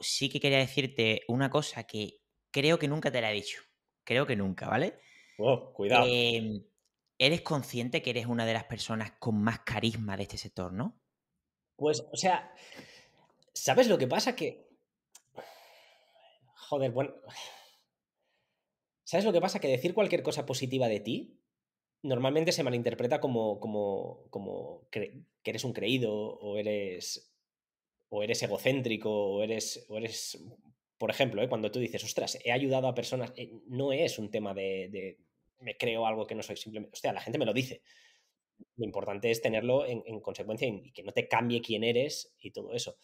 sí que quería decirte una cosa que creo que nunca te la he dicho. Creo que nunca, ¿vale? Oh, cuidado. Em, ¿Eres consciente que eres una de las personas con más carisma de este sector, no? Pues, o sea, ¿sabes lo que pasa? Que. Joder, bueno. ¿Sabes lo que pasa? Que decir cualquier cosa positiva de ti normalmente se malinterpreta como, como, como que eres un creído o eres o eres egocéntrico, o eres, o eres por ejemplo, ¿eh? cuando tú dices, ostras, he ayudado a personas, eh, no es un tema de, de, me creo algo que no soy simplemente, o sea, la gente me lo dice. Lo importante es tenerlo en, en consecuencia y que no te cambie quién eres y todo eso.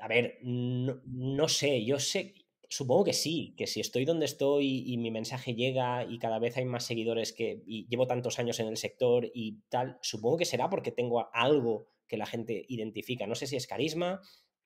A ver, no, no, sé, yo sé, supongo que sí, que si estoy donde estoy y mi mensaje llega y cada vez hay más seguidores que y llevo tantos años en el sector y tal, supongo que será porque tengo algo que la gente identifica. No sé si es carisma,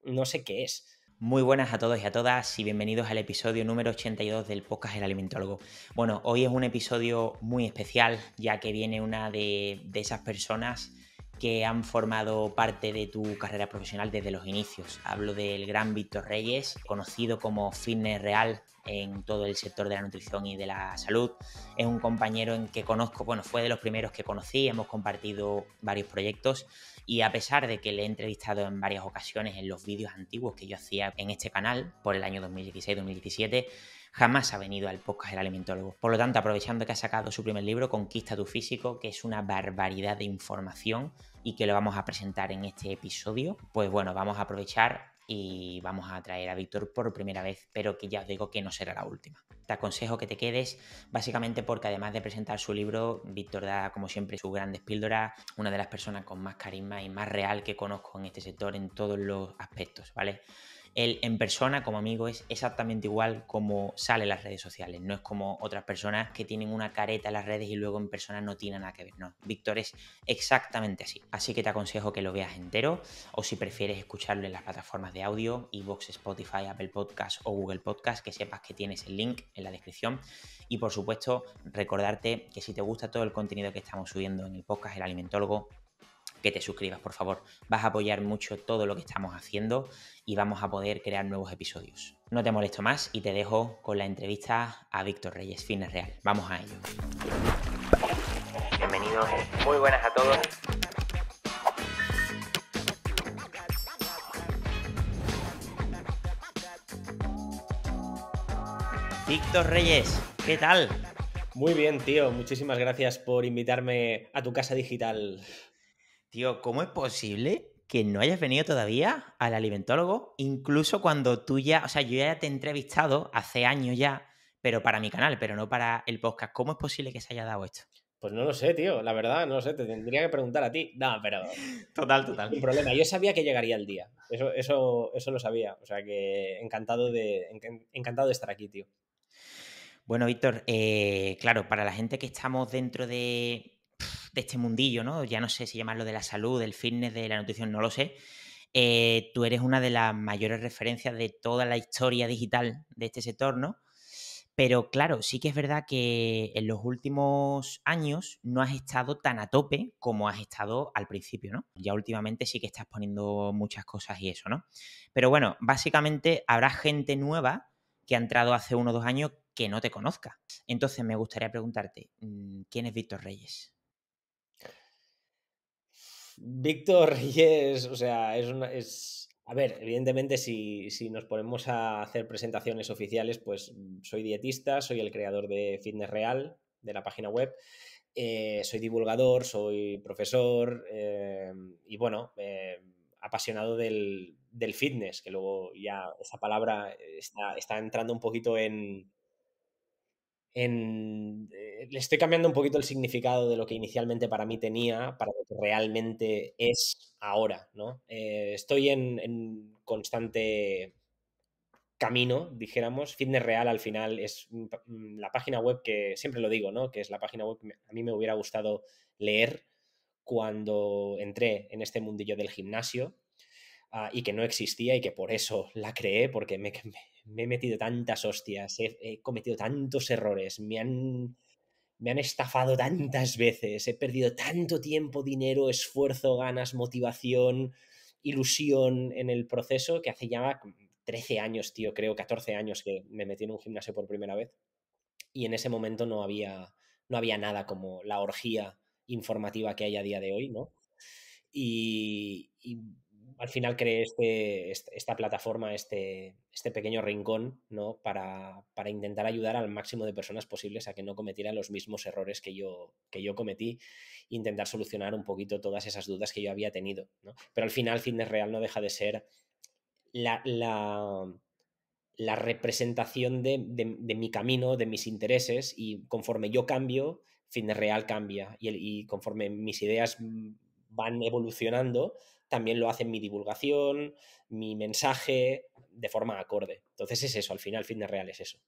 no sé qué es. Muy buenas a todos y a todas y bienvenidos al episodio número 82 del podcast El Alimentólogo. Bueno, hoy es un episodio muy especial ya que viene una de, esas personas que han formado parte de tu carrera profesional desde los inicios. Hablo del gran Víctor Reyes, conocido como Fitness Real en todo el sector de la nutrición y de la salud. Es un compañero en que conozco, bueno, fue de los primeros que conocí, hemos compartido varios proyectos y a pesar de que le he entrevistado en varias ocasiones en los vídeos antiguos que yo hacía en este canal por el año 2016-2017, jamás ha venido al podcast El Alimentólogo. Por lo tanto, aprovechando que ha sacado su primer libro, Conquista tu físico, que es una barbaridad de información y que lo vamos a presentar en este episodio, pues bueno, vamos a aprovechar y vamos a traer a Víctor por primera vez, pero que ya os digo que no será la última. Te aconsejo que te quedes, básicamente porque además de presentar su libro, Víctor da, como siempre, su gran píldoras, una de las personas con más carisma y más real que conozco en este sector en todos los aspectos, ¿vale? él en persona como amigo es exactamente igual como sale en las redes sociales, no es como otras personas que tienen una careta en las redes y luego en persona no tiene nada que ver, no, Víctor es exactamente así, así que te aconsejo que lo veas entero o si prefieres escucharlo en las plataformas de audio, iVoox, Spotify, Apple Podcast o Google Podcast, que sepas que tienes el link en la descripción y por supuesto recordarte que si te gusta todo el contenido que estamos subiendo en el podcast El Alimentólogo, que te suscribas, por favor. Vas a apoyar mucho todo lo que estamos haciendo y vamos a poder crear nuevos episodios. No te molesto más y te dejo con la entrevista a Víctor Reyes Fines Real. Vamos a ello. Bienvenidos, muy buenas a todos. Víctor Reyes, ¿qué tal? Muy bien, tío. Muchísimas gracias por invitarme a tu casa digital. Tío, ¿cómo es posible que no hayas venido todavía al alimentólogo? Incluso cuando tú ya, o sea, yo ya te he entrevistado hace años ya, pero para mi canal, pero no para el podcast. ¿Cómo es posible que se haya dado esto? Pues no lo sé, tío. La verdad, no lo sé. Te tendría que preguntar a ti. No, pero. Total, total. Un problema. Yo sabía que llegaría el día. Eso, eso, eso lo sabía. O sea que encantado de, encantado de estar aquí, tío. Bueno, Víctor, eh, claro, para la gente que estamos dentro de, de este mundillo, ¿no? Ya no sé si llamarlo de la salud, del fitness, de la nutrición, no lo sé. Eh, tú eres una de las mayores referencias de toda la historia digital de este sector, ¿no? Pero claro, sí que es verdad que en los últimos años no has estado tan a tope como has estado al principio, ¿no? Ya últimamente sí que estás poniendo muchas cosas y eso, ¿no? Pero bueno, básicamente habrá gente nueva que ha entrado hace uno o dos años que no te conozca. Entonces me gustaría preguntarte, mm, ¿quién es Víctor Reyes? Víctor es, o sea, es una, es... A ver, evidentemente si, nos ponemos a hacer presentaciones oficiales, pues mm, soy dietista, soy el creador de Fitness Real, de la página web, eh, soy divulgador, soy profesor eh, y bueno, eh, apasionado del, fitness, que luego ya esa palabra está entrando un poquito en, eh, le estoy cambiando un poquito el significado de lo que inicialmente para mí tenía, para lo que realmente es ahora, ¿no? Eh, estoy en, constante camino, dijéramos. Fitness Real al final es mm, la página web que, siempre lo digo, ¿no? Que es la página web que a mí me hubiera gustado leer cuando entré en este mundillo del gimnasio ah, y que no existía y que por eso la creé, porque me me he metido tantas hostias, he, cometido tantos errores, me han, me han estafado tantas veces, he perdido tanto tiempo, dinero, esfuerzo, ganas, motivación, ilusión en el proceso que hace ya 13 años, tío, creo, 14 años que me metí en un gimnasio por primera vez. Y en ese momento no había, no había nada como la orgía informativa que hay a día de hoy, ¿no? y al final creé este, esta plataforma, este, este pequeño rincón, Para, intentar ayudar al máximo de personas posibles a que no cometieran los mismos errores que yo, que yo cometí, intentar solucionar un poquito todas esas dudas que yo había tenido, Pero al final, Fitness Real no deja de ser la, representación de, mi camino, de mis intereses, y conforme yo cambio, Fitness Real cambia, y, y conforme mis ideas mm, van evolucionando, también lo hacen mi divulgación, mi mensaje, de forma acorde. Entonces es eso, al final fines real es eso.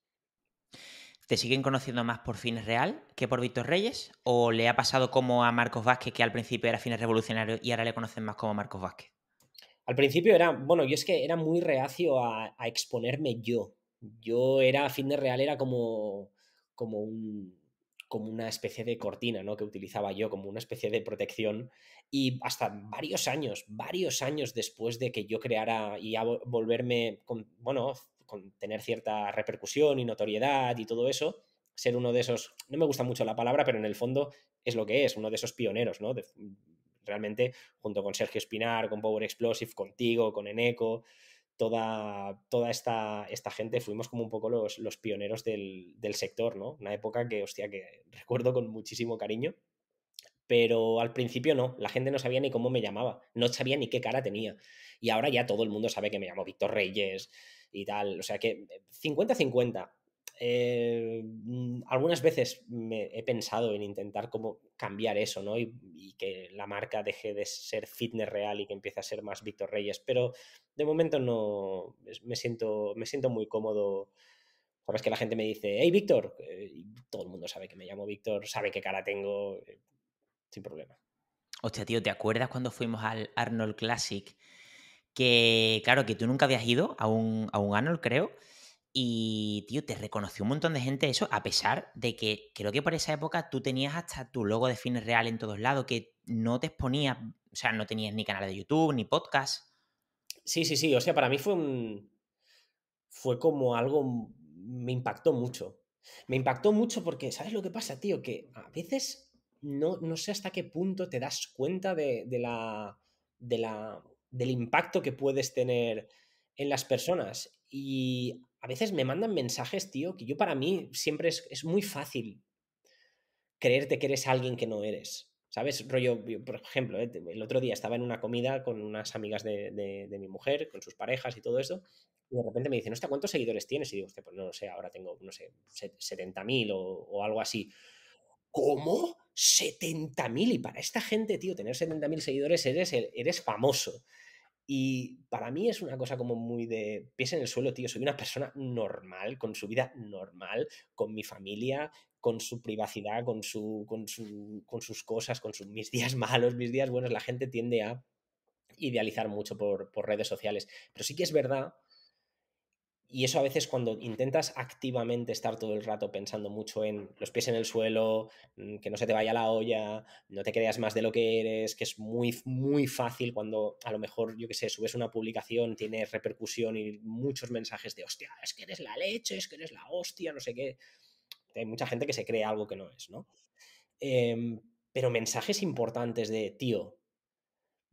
¿Te siguen conociendo más por Fines Real que por Víctor Reyes? ¿O le ha pasado como a Marcos Vázquez, que al principio era Fines Revolucionario y ahora le conocen más como Marcos Vázquez? Al principio era, bueno, yo es que era muy reacio a, exponerme yo. Yo era, de Real era como, como un, como una especie de cortina, ¿no? Que utilizaba yo como una especie de protección y hasta varios años, varios años después de que yo creara y volverme, con, bueno, con tener cierta repercusión y notoriedad y todo eso, ser uno de esos, no me gusta mucho la palabra, pero en el fondo es lo que es, uno de esos pioneros, ¿no? realmente junto con Sergio Espinar, con Power Explosive, contigo, con Eneco, toda, toda esta, esta, gente fuimos como un poco los, pioneros del, del, sector, ¿no? Una época que, hostia, que recuerdo con muchísimo cariño. Pero al principio no, la gente no sabía ni cómo me llamaba, no sabía ni qué cara tenía. Y ahora ya todo el mundo sabe que me llamo Víctor Reyes y tal. O sea que 50-50. Eh, eh, mm, algunas veces me he pensado en intentar como cambiar eso, ¿no? Y, que la marca deje de ser fitness real y que empiece a ser más Víctor Reyes, pero de momento no, me siento, me siento muy cómodo. Sabes que la gente me dice, hey Víctor, eh, todo el mundo sabe que me llamo Víctor, sabe qué cara tengo, eh, sin problema. Hostia, tío, ¿te acuerdas cuando fuimos al Arnold Classic? Que, claro, que tú nunca habías ido a un, a un Arnold, creo. Y, tío, te reconoció un montón de gente eso, a pesar de que creo que por esa época tú tenías hasta tu logo de fines real en todos lados, que no te exponías, o sea, no tenías ni canal de YouTube, ni podcast. Sí, sí, sí. O sea, para mí fue un. Fue como algo. Mm, me impactó mucho. Me impactó mucho porque, ¿sabes lo que pasa, tío? Que a veces no, no sé hasta qué punto te das cuenta de, de la, de la, del impacto que puedes tener en las personas. Y a veces me mandan mensajes, tío, que yo para mí siempre es, muy fácil creerte que eres alguien que no eres. ¿Sabes? Rollo, por ejemplo, eh, el otro día estaba en una comida con unas amigas de, mi mujer, con sus parejas y todo eso, y de repente me dicen, hostia, ¿cuántos seguidores tienes? Y digo, pues no, lo sé, ahora tengo, no sé, 70.000 o, o algo así. ¿Cómo? 70.000. Y para esta gente, tío, tener 70.000 seguidores eres, eres famoso. Y para mí es una cosa como muy de pies en el suelo, tío. Soy una persona normal, con su vida normal, con mi familia, con su privacidad, con, su, con, con sus cosas, con sus, mis días malos, mis días buenos. La gente tiende a idealizar mucho por redes sociales. Pero sí que es verdad y eso a veces cuando intentas activamente estar todo el rato pensando mucho en los pies en el suelo, mm, que no se te vaya la olla, no te creas más de lo que eres, que es muy, muy fácil cuando a lo mejor, yo qué sé, subes una publicación, tiene repercusión y muchos mensajes de hostia, es que eres la leche, es que eres la hostia, no sé qué. Hay mucha gente que se cree algo que no es, ¿no? Em, pero mensajes importantes de, tío,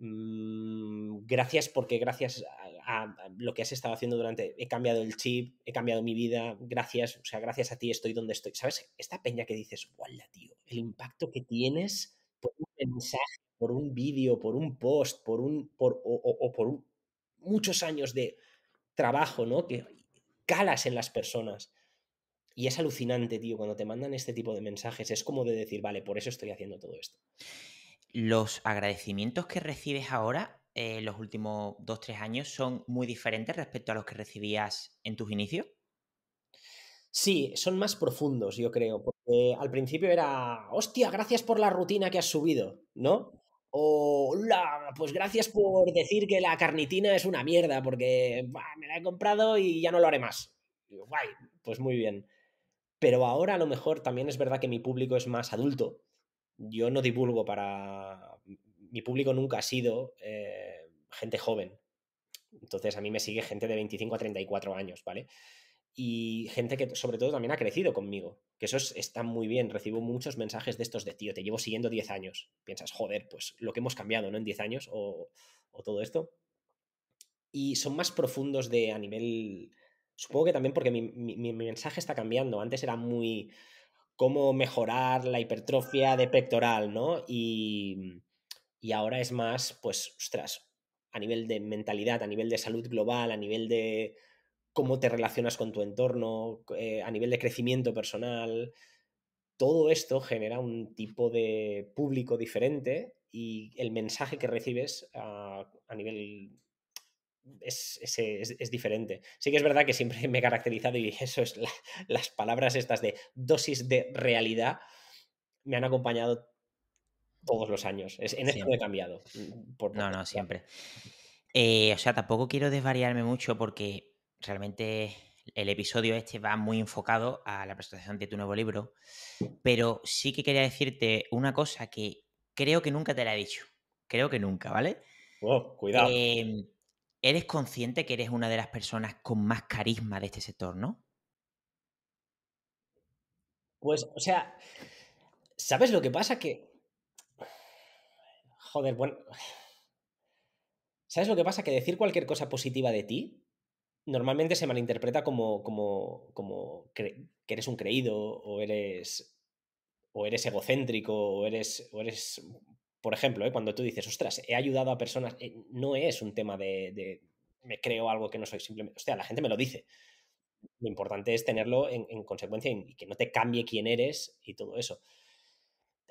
Mm, gracias porque gracias a, lo que has estado haciendo durante, he cambiado el chip, he cambiado mi vida, gracias, o sea, gracias a ti estoy donde estoy. ¿Sabes? Esta peña que dices, guala, tío, el impacto que tienes por un mensaje, por un vídeo, por un post, por un, por, o, por muchos años de trabajo, ¿no? Que calas en las personas. Y es alucinante, tío, cuando te mandan este tipo de mensajes, es como de decir, vale, por eso estoy haciendo todo esto los agradecimientos que recibes ahora, en eh, los últimos dos, tres años, son muy diferentes respecto a los que recibías en tus inicios? Sí, son más profundos, yo creo, porque al principio era, hostia, gracias por la rutina que has subido, ¿no? O, hola, pues gracias por decir que la carnitina es una mierda, porque me la he comprado y ya no lo haré más. guay, pues muy bien. Pero ahora a lo mejor también es verdad que mi público es más adulto yo no divulgo para... Mi público nunca ha sido eh, gente joven. Entonces a mí me sigue gente de 25 a 34 años, ¿vale? Y gente que sobre todo también ha crecido conmigo, que eso está muy bien. Recibo muchos mensajes de estos de, tío, te llevo siguiendo 10 años. Piensas, joder, pues lo que hemos cambiado, ¿no? En 10 años o, todo esto. Y son más profundos de a nivel... Supongo que también porque mi mensaje está cambiando. Antes era muy cómo mejorar la hipertrofia de pectoral, ¿no? Y, ahora es más, pues, ostras, a nivel de mentalidad, a nivel de salud global, a nivel de cómo te relacionas con tu entorno, eh, a nivel de crecimiento personal. Todo esto genera un tipo de público diferente y el mensaje que recibes a, ah, a nivel eh, es, diferente. Sí que es verdad que siempre me he caracterizado y eso es las palabras estas de dosis de realidad me han acompañado todos los años. en esto no he cambiado. Mm, no, no, siempre. Eh, o sea, tampoco quiero desvariarme mucho porque realmente el episodio este va muy enfocado a la presentación de tu nuevo libro, pero sí que quería decirte una cosa que creo que nunca te la he dicho. Creo que nunca, ¿vale? Oh, cuidado. Em, eres consciente que eres una de las personas con más carisma de este sector, ¿no? Pues, o sea, ¿sabes lo que pasa? Que. Joder, bueno. ¿Sabes lo que pasa? Que decir cualquier cosa positiva de ti normalmente se malinterpreta como, como, que eres un creído o eres o eres egocéntrico o eres, o eres por ejemplo, ¿eh? cuando tú dices, ostras, he ayudado a personas, eh, no es un tema de, me creo algo que no soy simplemente, o sea, la gente me lo dice. Lo importante es tenerlo en, consecuencia y, que no te cambie quién eres y todo eso.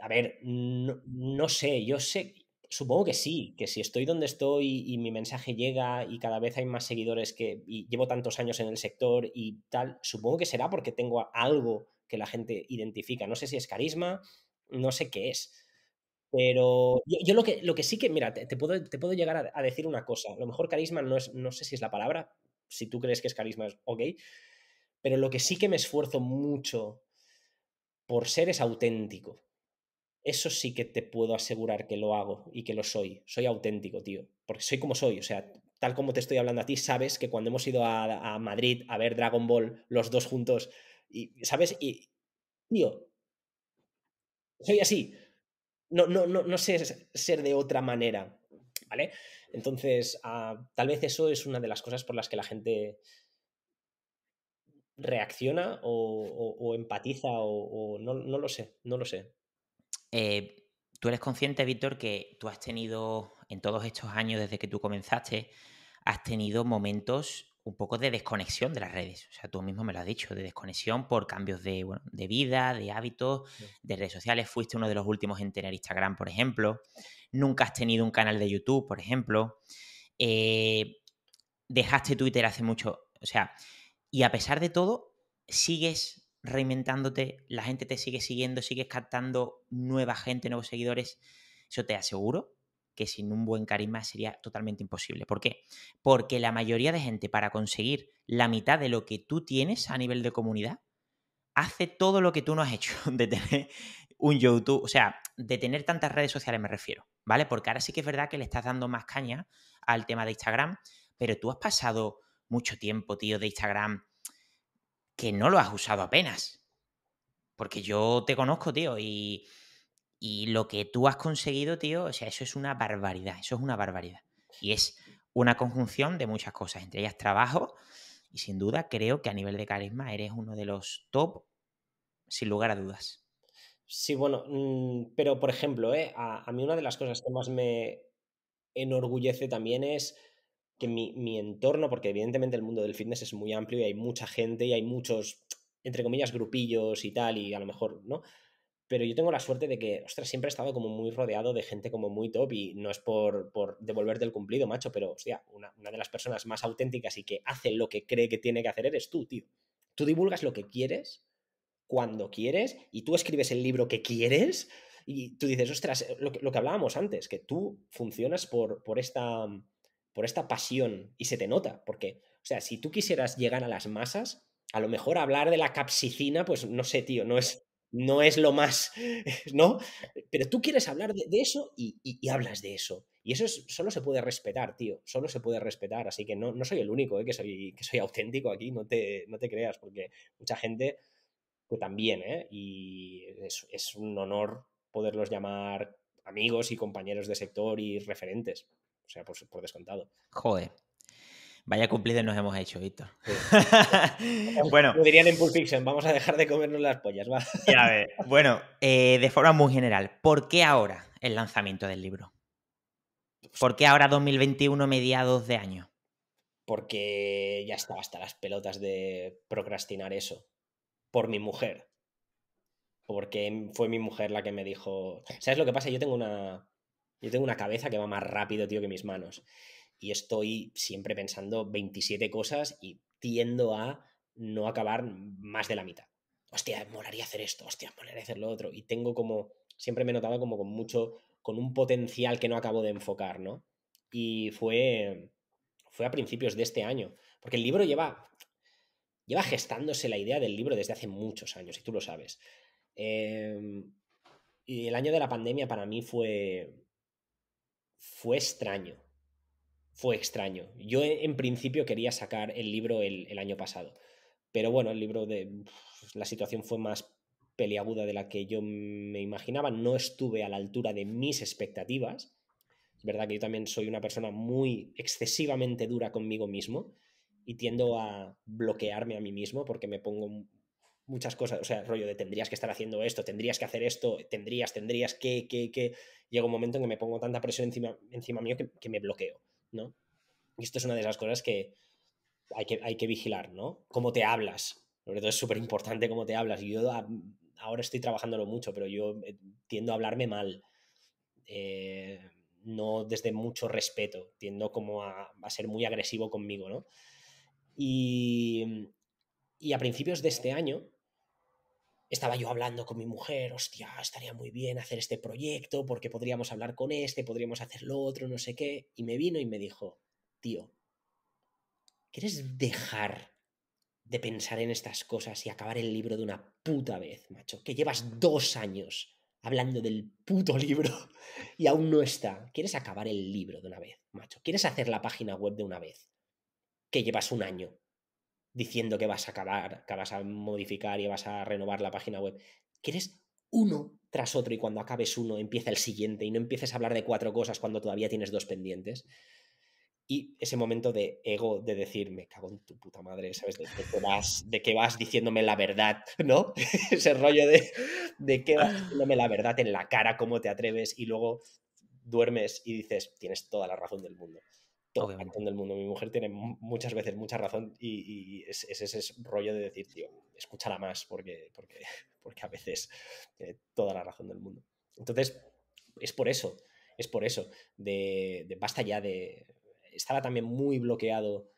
A ver, no, no, sé, yo sé, supongo que sí, que si estoy donde estoy y mi mensaje llega y cada vez hay más seguidores que y llevo tantos años en el sector y tal, supongo que será porque tengo algo que la gente identifica. No sé si es carisma, no sé qué es pero yo, lo, que, lo que sí que, mira, te, puedo, te puedo llegar a, decir una cosa. lo mejor carisma no es, no sé si es la palabra, si tú crees que es carisma, es ok. Pero lo que sí que me esfuerzo mucho por ser es auténtico. Eso sí que te puedo asegurar que lo hago y que lo soy. Soy auténtico, tío. Porque soy como soy. O sea, tal como te estoy hablando a ti, sabes que cuando hemos ido a, Madrid a ver Dragon Ball los dos juntos, y, ¿sabes? Y, tío, soy así no, sé ser de otra manera, ¿vale? Entonces, ah, tal vez eso es una de las cosas por las que la gente reacciona o, empatiza o, no, lo sé, no lo sé. Eh, tú eres consciente, Víctor, que tú has tenido en todos estos años desde que tú comenzaste, has tenido momentos un poco de desconexión de las redes. O sea, tú mismo me lo has dicho, de desconexión por cambios de, vida, de hábitos, de redes sociales. Fuiste uno de los últimos en tener Instagram, por ejemplo. Nunca has tenido un canal de YouTube, por ejemplo. Eh, dejaste Twitter hace mucho. O sea, y a pesar de todo, sigues reinventándote, la gente te sigue siguiendo, sigues captando nueva gente, nuevos seguidores. Eso te aseguro que sin un buen carisma sería totalmente imposible. ¿Por qué? Porque la mayoría de gente para conseguir la mitad de lo que tú tienes a nivel de comunidad, hace todo lo que tú no has hecho de tener un YouTube, o sea, de tener tantas redes sociales me refiero, ¿vale? Porque ahora sí que es verdad que le estás dando más caña al tema de Instagram, pero tú has pasado mucho tiempo, tío, de Instagram que no lo has usado apenas. Porque yo te conozco, tío, y y lo que tú has conseguido, tío, o sea, eso es una barbaridad, eso es una barbaridad. Y es una conjunción de muchas cosas, entre ellas trabajo. Y sin duda creo que a nivel de carisma eres uno de los top, sin lugar a dudas. Sí, bueno, mm, pero por ejemplo, ¿eh? a, mí una de las cosas que más me enorgullece también es que mi, mi, entorno, porque evidentemente el mundo del fitness es muy amplio y hay mucha gente y hay muchos, entre comillas, grupillos y tal, y a lo mejor, ¿no? pero yo tengo la suerte de que, ostras, siempre he estado como muy rodeado de gente como muy top y no es por, por devolverte el cumplido, macho, pero, hostia, una, una de las personas más auténticas y que hace lo que cree que tiene que hacer eres tú, tío. Tú divulgas lo que quieres, cuando quieres, y tú escribes el libro que quieres, y tú dices, ostras, eh, lo que, lo que hablábamos antes, que tú funcionas por, por, esta, por esta pasión y se te nota, porque, o sea, si tú quisieras llegar a las masas, a lo mejor hablar de la capsicina, pues no sé, tío, no es, no es lo más, ¿no? Pero tú quieres hablar de, eso y, hablas de eso. Y eso solo se puede respetar, tío. Solo se puede respetar. Así que no, soy el único, ¿eh? que, soy, que soy auténtico aquí, no te, no te creas, porque mucha gente que pues también, ¿eh? Y es, un honor poderlos llamar amigos y compañeros de sector y referentes. O sea, por, por descontado. Joder, Vaya cumplidos nos hemos hecho, Víctor. bueno. Como dirían en Pulp Fiction, vamos a dejar de comernos las pollas, va. ya Bueno, eh, de forma muy general, ¿por qué ahora el lanzamiento del libro? ¿Por qué ahora 2021, mediados de año? Porque ya estaba hasta las pelotas de procrastinar eso. Por mi mujer. Porque fue mi mujer la que me dijo. ¿Sabes lo que pasa? Yo tengo una. Yo tengo una cabeza que va más rápido, tío, que mis manos y estoy siempre pensando 27 cosas y tiendo a no acabar más de la mitad. Hostia, molaría hacer esto, hostia, molaría hacer lo otro. Y tengo como, siempre me he notado como con mucho, con un potencial que no acabo de enfocar, ¿no? Y fue, fue a principios de este año, porque el libro lleva, lleva gestándose la idea del libro desde hace muchos años, y tú lo sabes. Em, y el año de la pandemia para mí fue, fue extraño, fue extraño. Yo eh, en principio quería sacar el libro el, año pasado, pero bueno, el libro de la situación fue más peliaguda de la que yo me imaginaba, no estuve a la altura de mis expectativas. Es verdad que yo también soy una persona muy excesivamente dura conmigo mismo y tiendo a bloquearme a mí mismo porque me pongo muchas cosas, o sea, rollo de tendrías que estar haciendo esto, tendrías que hacer esto, tendrías, tendrías que, que, que. Llega un momento en que me pongo tanta presión encima, encima mío que me bloqueo. Y esto es una de esas cosas que hay que, hay que vigilar, ¿no? Cómo te hablas. Sobre todo es súper importante cómo te hablas. Yo ahora estoy trabajándolo mucho, pero yo eh, tiendo a hablarme mal. Eh, no desde mucho respeto. Tiendo como a, a ser muy agresivo conmigo, ¿no? y a principios de este año estaba yo hablando con mi mujer, hostia, estaría muy bien hacer este proyecto porque podríamos hablar con este, podríamos hacer lo otro, no sé qué. Y me vino y me dijo, tío, ¿quieres mm. dejar de pensar en estas cosas y acabar el libro de una puta vez, macho? Que llevas dos años hablando del puto libro y aún no está. ¿Quieres acabar el libro de una vez, macho? ¿Quieres hacer la página web de una vez? Que llevas un año diciendo que vas a acabar, que vas a modificar y vas a renovar la página web. Quieres uno tras otro y cuando acabes uno empieza el siguiente y no empieces a hablar de cuatro cosas cuando todavía tienes dos pendientes. Y ese momento de ego, de decir, me cago en tu puta madre, ¿sabes? ¿De, qué, vas, de vas diciéndome la verdad, ¿no? ese rollo de, de qué vas diciéndome la verdad en la cara, cómo te atreves y luego duermes y dices, tienes toda la razón del mundo toda la razón del mundo. Mi mujer tiene muchas veces mucha razón y, es, ese rollo de decir, tío, escúchala más porque, porque, porque a veces tiene toda la razón del mundo. Entonces, es por eso, es por eso, de, basta ya de... Estaba también muy bloqueado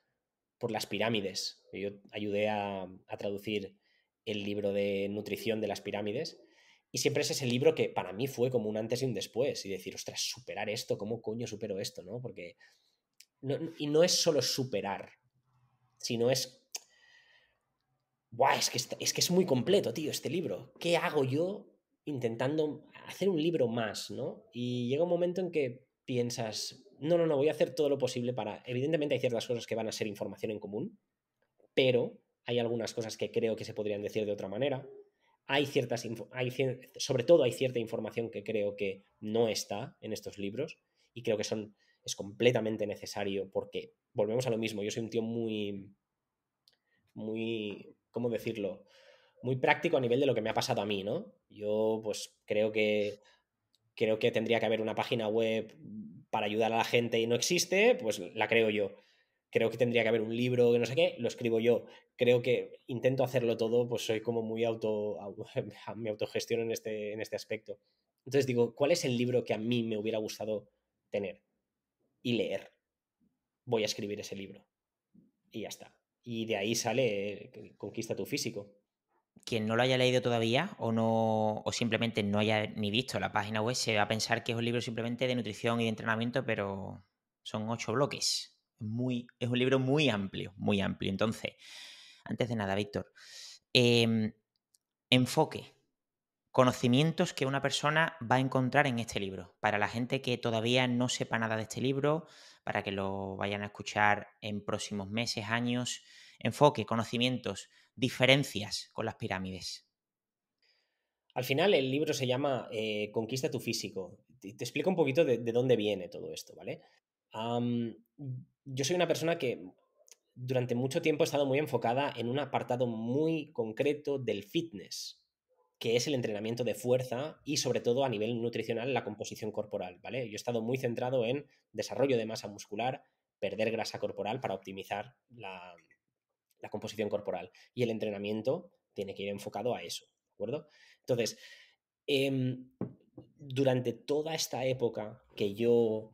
por las pirámides. Yo ayudé a, traducir el libro de nutrición de las pirámides. Y siempre es ese libro que para mí fue como un antes y un después. Y decir, ostras, superar esto, ¿cómo coño supero esto? ¿no? Porque y no es solo superar, sino es. ¡Guay! es que, es que es muy completo, tío, este libro. ¿Qué hago yo intentando hacer un libro más, no? Y llega un momento en que piensas, no, no, no, voy a hacer todo lo posible para. Evidentemente hay ciertas cosas que van a ser información en común, pero hay algunas cosas que creo que se podrían decir de otra manera. Hay ciertas, hay, sobre todo hay cierta información que creo que no está en estos libros y creo que son es completamente necesario porque volvemos a lo mismo. Yo soy un tío muy, muy, ¿cómo decirlo? Muy práctico a nivel de lo que me ha pasado a mí, ¿no? Yo pues creo que, creo que tendría que haber una página web para ayudar a la gente y no existe, pues la creo yo. Creo que tendría que haber un libro, que no sé qué, lo escribo yo. Creo que intento hacerlo todo, pues soy como muy auto, me autogestiono en este, en este aspecto. Entonces digo, ¿cuál es el libro que a mí me hubiera gustado tener? y leer. Voy a escribir ese libro. Y ya está. Y de ahí sale Conquista tu físico. Quien no lo haya leído todavía o no o simplemente no haya ni visto la página web se va a pensar que es un libro simplemente de nutrición y de entrenamiento, pero son ocho bloques. Muy, es un libro muy amplio, muy amplio. Entonces, antes de nada, Víctor, em, enfoque conocimientos que una persona va a encontrar en este libro. Para la gente que todavía no sepa nada de este libro, para que lo vayan a escuchar en próximos meses, años, enfoque, conocimientos, diferencias con las pirámides. Al final el libro se llama eh, Conquista tu físico. Te, te, explico un poquito de, dónde viene todo esto, ¿vale? yo soy una persona que durante mucho tiempo he estado muy enfocada en un apartado muy concreto del fitness que es el entrenamiento de fuerza y sobre todo a nivel nutricional la composición corporal, ¿vale? Yo he estado muy centrado en desarrollo de masa muscular, perder grasa corporal para optimizar la, composición corporal y el entrenamiento tiene que ir enfocado a eso, ¿de acuerdo? Entonces, em, durante toda esta época que yo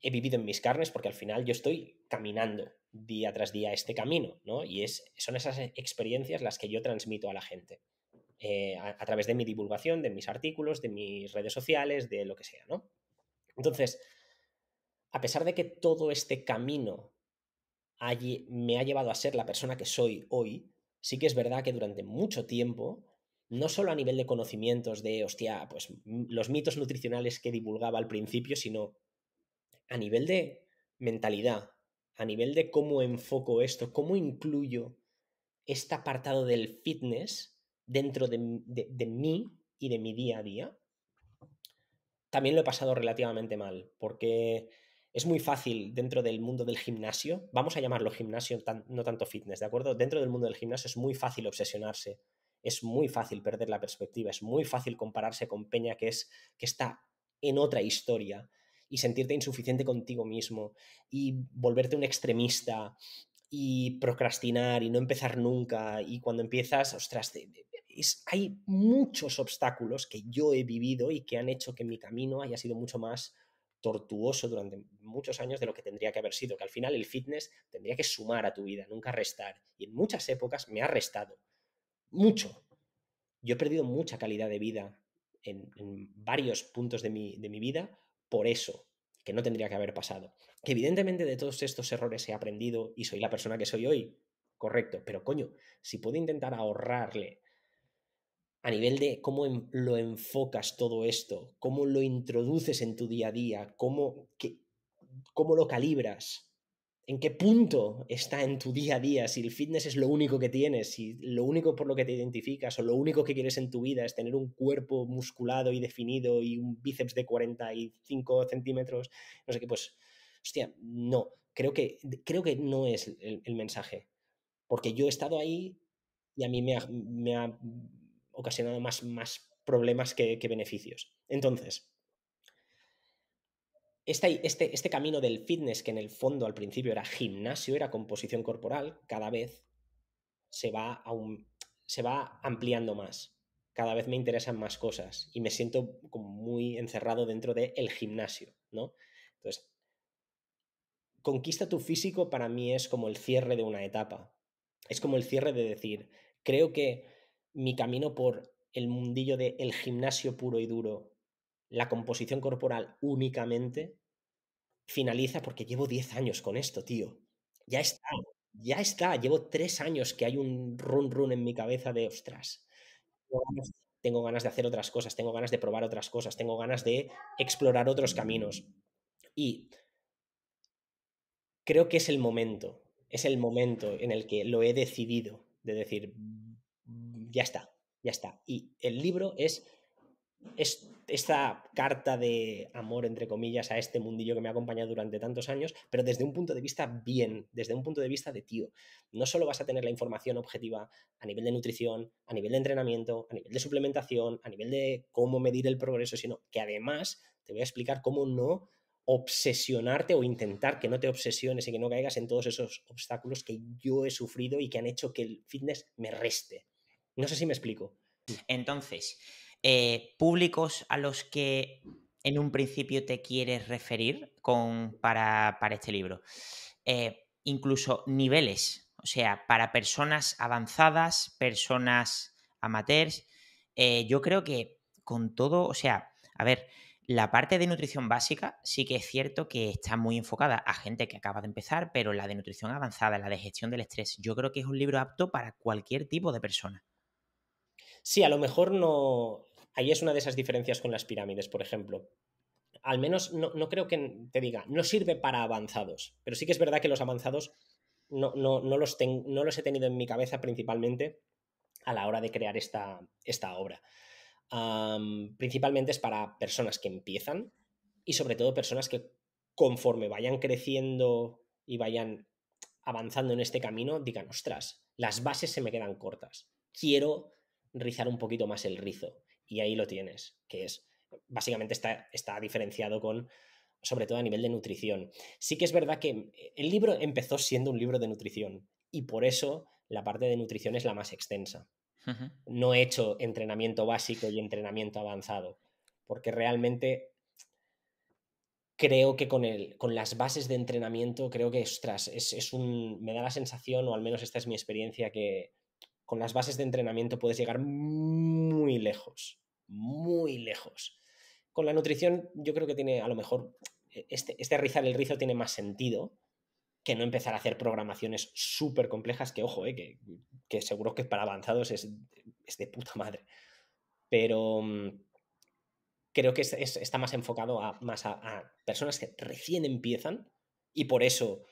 he vivido en mis carnes, porque al final yo estoy caminando día tras día este camino, ¿no? Y son esas experiencias las que yo transmito a la gente. Eh, a, través de mi divulgación, de mis artículos, de mis redes sociales, de lo que sea, ¿no? Entonces, a pesar de que todo este camino allí me ha llevado a ser la persona que soy hoy, sí que es verdad que durante mucho tiempo, no solo a nivel de conocimientos de, hostia, pues los mitos nutricionales que divulgaba al principio, sino a nivel de mentalidad, a nivel de cómo enfoco esto, cómo incluyo este apartado del fitness dentro de, mí y de mi día a día, también lo he pasado relativamente mal, porque es muy fácil dentro del mundo del gimnasio, vamos a llamarlo gimnasio, no tanto fitness, ¿de acuerdo? Dentro del mundo del gimnasio es muy fácil obsesionarse, es muy fácil perder la perspectiva, es muy fácil compararse con Peña que, es, que está en otra historia y sentirte insuficiente contigo mismo y volverte un extremista y procrastinar y no empezar nunca y cuando empiezas, ostras, hay muchos obstáculos que yo he vivido y que han hecho que mi camino haya sido mucho más tortuoso durante muchos años de lo que tendría que haber sido, que al final el fitness tendría que sumar a tu vida, nunca restar. Y en muchas épocas me ha restado. Mucho. Yo he perdido mucha calidad de vida en, varios puntos de mi, de mi vida por eso, que no tendría que haber pasado. Que evidentemente de todos estos errores he aprendido y soy la persona que soy hoy, correcto, pero coño, si puedo intentar ahorrarle a nivel de cómo lo enfocas todo esto, cómo lo introduces en tu día a día, cómo, cómo lo calibras, en qué punto está en tu día a día, si el fitness es lo único que tienes, si lo único por lo que te identificas o lo único que quieres en tu vida es tener un cuerpo musculado y definido y un bíceps de 45 centímetros, no sé qué, pues, hostia, no, creo que, creo que no es el, mensaje, porque yo he estado ahí y a mí me ha ocasionado más, más problemas que, beneficios. Entonces, este, este, este camino del fitness, que en el fondo al principio era gimnasio, era composición corporal, cada vez se va, se va ampliando más. Cada vez me interesan más cosas y me siento muy encerrado dentro del el gimnasio, ¿no? Entonces, conquista tu físico para mí es como el cierre de una etapa. Es como el cierre de decir, creo que mi camino por el mundillo del el gimnasio puro y duro, la composición corporal únicamente, finaliza porque llevo 10 años con esto, tío. Ya está, ya está. Llevo 3 años que hay un run run en mi cabeza de ostras. Tengo ganas de hacer otras cosas, tengo ganas de probar otras cosas, tengo ganas de explorar otros caminos. Y creo que es el momento, es el momento en el que lo he decidido de decir, ya está, ya está. Y el libro es, es, esta carta de amor, entre comillas, a este mundillo que me ha acompañado durante tantos años, pero desde un punto de vista bien, desde un punto de vista de tío. No solo vas a tener la información objetiva a nivel de nutrición, a nivel de entrenamiento, a nivel de suplementación, a nivel de cómo medir el progreso, sino que además te voy a explicar cómo no obsesionarte o intentar que no te obsesiones y que no caigas en todos esos obstáculos que yo he sufrido y que han hecho que el fitness me reste. No sé si me explico. Mm. Entonces, eh, públicos a los que en un principio te quieres referir con, para, este libro. Eh, incluso niveles, o sea, para personas avanzadas, personas amateurs. Eh, yo creo que con todo, o sea, a ver, la parte de nutrición básica sí que es cierto que está muy enfocada a gente que acaba de empezar, pero la de nutrición avanzada, la de gestión del estrés, yo creo que es un libro apto para cualquier tipo de persona. Sí, a lo mejor no. Ahí es una de esas diferencias con las pirámides, por ejemplo. Al menos no, creo que te diga, no sirve para avanzados, pero sí que es verdad que los avanzados no, no, los, tengo no los he tenido en mi cabeza principalmente a la hora de crear esta, esta obra. principalmente es para personas que empiezan y sobre todo personas que conforme vayan creciendo y vayan avanzando en este camino, digan, ostras, las bases se me quedan cortas. Quiero rizar un poquito más el rizo. Y ahí lo tienes, que es, básicamente está, está diferenciado con, sobre todo a nivel de nutrición. Sí que es verdad que el libro empezó siendo un libro de nutrición y por eso la parte de nutrición es la más extensa. No he hecho entrenamiento básico y entrenamiento avanzado, porque realmente creo que con, el, con las bases de entrenamiento, creo que, ostras, es un, me da la sensación, o al menos esta es mi experiencia, que con las bases de entrenamiento puedes llegar muy lejos, muy lejos. Con la nutrición yo creo que tiene a lo mejor, este, este rizar el rizo tiene más sentido que no empezar a hacer programaciones súper complejas que, ojo, eh, que, que, seguro que para avanzados es, de puta madre. Pero mm, creo que está más enfocado a, más a, personas que recién empiezan y por eso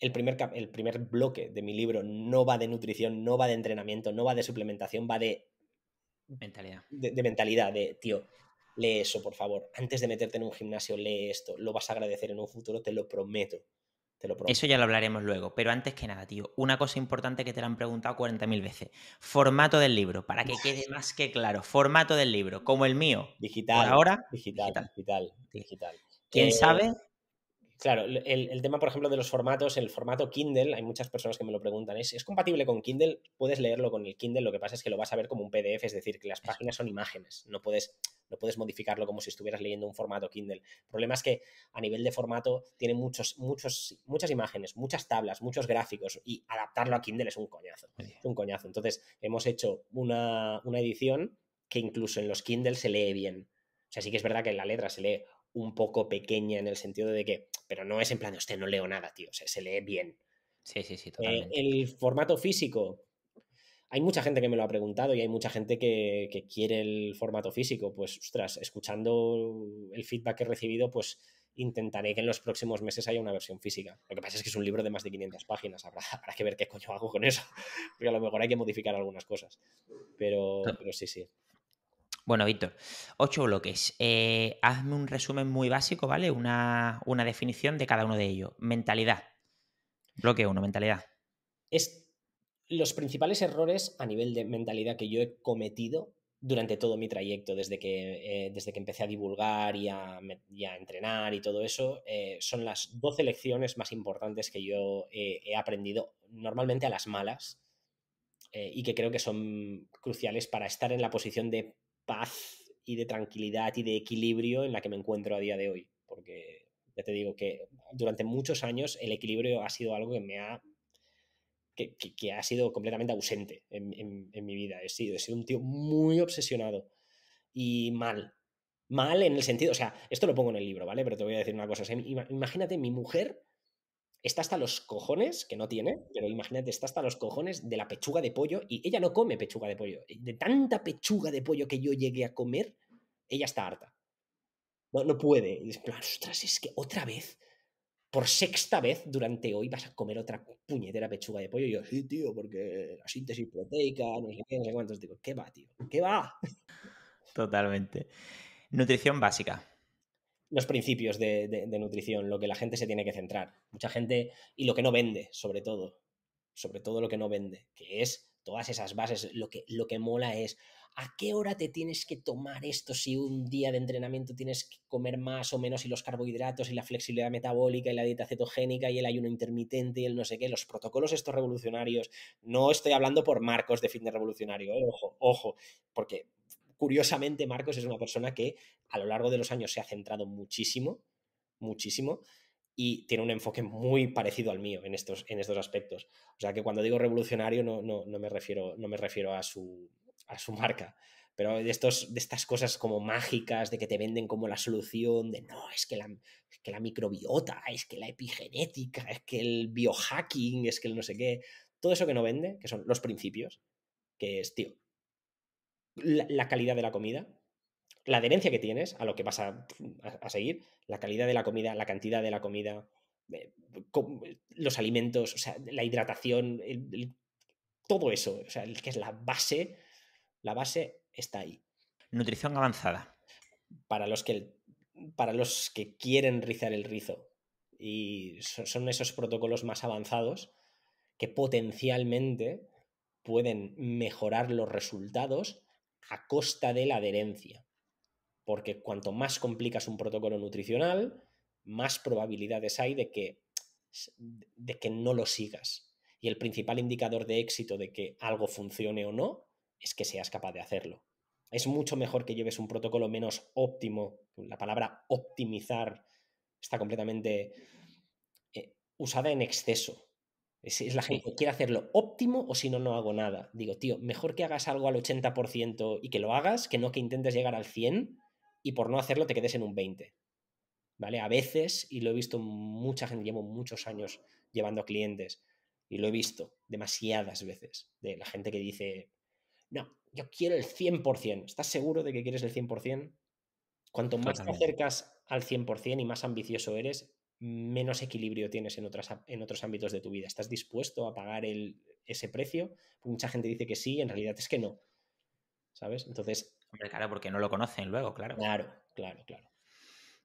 el primer, el primer bloque de mi libro no va de nutrición, no va de entrenamiento, no va de suplementación, va de... Mentalidad. De, mentalidad, de, tío, lee eso, por favor. Antes de meterte en un gimnasio, lee esto. Lo vas a agradecer en un futuro, te lo prometo. Te lo Eso ya lo hablaremos luego. Pero antes que nada, tío, una cosa importante que te la han preguntado 40.000 veces. Formato del libro, para que quede más que claro. Formato del libro, como el mío. Digital. Por ahora. Digital, digital, digital. ¿Quién eh, sabe? Claro, el, tema, por ejemplo, de los formatos, el formato Kindle, hay muchas personas que me lo preguntan, ¿es, ¿es, compatible con Kindle? Puedes leerlo con el Kindle, lo que pasa es que lo vas a ver como un PDF, es decir, que las páginas son imágenes, no puedes, no puedes modificarlo como si estuvieras leyendo un formato Kindle. El problema es que a nivel de formato tiene muchos, muchos, muchas imágenes, muchas tablas, muchos gráficos y adaptarlo a Kindle es un coñazo, un coñazo. Entonces, hemos hecho una, una edición que incluso en los Kindle se lee bien. O sea, sí que es verdad que en la letra se lee un poco pequeña en el sentido de que, pero no es en plan, de usted no leo nada, tío, o se lee bien. Sí, sí, sí, eh, totalmente. el formato físico, hay mucha gente que me lo ha preguntado y hay mucha gente que, que, quiere el formato físico. Pues, ostras, escuchando el feedback que he recibido, pues intentaré que en los próximos meses haya una versión física. Lo que pasa es que es un libro de más de 500 páginas. Habrá, que ver qué coño hago con eso. Porque a lo mejor hay que modificar algunas cosas. Pero, pero sí, sí. Bueno, Víctor, ocho bloques. Eh, hazme un resumen muy básico, ¿vale? Una, una, definición de cada uno de ellos. Mentalidad. Bloque uno, mentalidad. Es los principales errores a nivel de mentalidad que yo he cometido durante todo mi trayecto, desde que, eh, desde que empecé a divulgar y a, entrenar y todo eso, eh, son las 12 lecciones más importantes que yo he aprendido normalmente a las malas y que creo que son cruciales para estar en la posición de paz y de tranquilidad y de equilibrio en la que me encuentro a día de hoy. Porque ya te digo que durante muchos años el equilibrio ha sido algo que me ha que, ha sido completamente ausente en, mi vida. He sido, he sido, un tío muy obsesionado y mal. Mal en el sentido, o sea, esto lo pongo en el libro, ¿vale? Pero te voy a decir una cosa. imagínate mi mujer está hasta los cojones, que no tiene, pero imagínate, está hasta los cojones de la pechuga de pollo y ella no come pechuga de pollo. De tanta pechuga de pollo que yo llegué a comer, ella está harta. No, no puede. Y es, ostras, es que otra vez, por sexta vez durante hoy vas a comer otra puñetera pechuga de pollo. Y yo, sí, tío, porque la síntesis proteica, no sé qué, no sé cuántos. Digo, ¿qué va, tío? ¿Qué va? Totalmente. Nutrición básica los principios de, nutrición, lo que la gente se tiene que centrar. Mucha gente, y lo que no vende, sobre todo, sobre todo lo que no vende, que es todas esas bases, lo que, lo que mola es, ¿a qué hora te tienes que tomar esto si un día de entrenamiento tienes que comer más o menos y los carbohidratos y la flexibilidad metabólica y la dieta cetogénica y el ayuno intermitente y el no sé qué, los protocolos estos revolucionarios? No estoy hablando por marcos de fin de revolucionario, ojo, ojo, porque curiosamente, Marcos es una persona que a lo largo de los años se ha centrado muchísimo, muchísimo, y tiene un enfoque muy parecido al mío en estos, en estos aspectos. O sea que cuando digo revolucionario no, no, me, refiero, no me refiero a su, marca, pero de, estos, de estas cosas como mágicas, de que te venden como la solución, de no, es que la, es que la microbiota, es que la epigenética, es que el biohacking, es que el no sé qué, todo eso que no vende, que son los principios, que es, tío, la, calidad de la comida, la adherencia que tienes a lo que vas a, seguir, la calidad de la comida, la cantidad de la comida, eh, eh, los alimentos, la hidratación, todo eso, el que es la base, la base está ahí. Nutrición avanzada. Para los que, para los que quieren rizar el rizo y son esos protocolos más avanzados que potencialmente pueden mejorar los resultados a costa de la adherencia. Porque cuanto más complicas un protocolo nutricional, más probabilidades hay de que, de que no lo sigas. Y el principal indicador de éxito de que algo funcione o no es que seas capaz de hacerlo. Es mucho mejor que lleves un protocolo menos óptimo. La palabra optimizar está completamente eh, usada en exceso es, la gente que quiere hacerlo óptimo o si no, no hago nada. Digo, tío, mejor que hagas algo al 80% y que lo hagas, que no que intentes llegar al 100% y por no hacerlo te quedes en un 20%. ¿Vale? A veces, y lo he visto mucha gente, llevo muchos años llevando a clientes, y lo he visto demasiadas veces, de la gente que dice, no, yo quiero el 100%. ¿Estás seguro de que quieres el 100%? Cuanto más te acercas al 100% y más ambicioso eres, menos equilibrio tienes en, otras, en otros ámbitos de tu vida. ¿Estás dispuesto a pagar el, ese precio? Pues mucha gente dice que sí, en realidad es que no. ¿Sabes? Entonces. Hombre, claro, porque no lo conocen luego, claro. Claro, claro, claro.